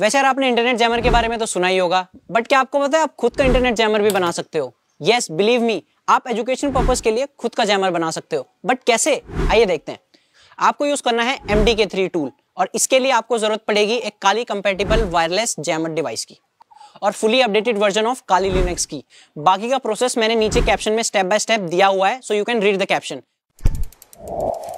वैसे यार आपने इंटरनेट जैमर के बारे में तो सुना ही होगा बट क्या आपको पता है आप खुद का इंटरनेट जैमर भी बना सकते हो यस बिलीव मी आप एजुकेशन पर्पज के लिए खुद का जैमर बना सकते हो बट कैसे आइए देखते हैं आपको यूज करना है M D K three tool और इसके लिए आपको जरूरत पड़ेगी एक Kali compatible wireless jammer device की और fully updated version of Kali Linux की बाकी का प्रोसेस मैंने नीचे कैप्शन में स्टेप बाय स्टेप दिया हुआ है so you can read the caption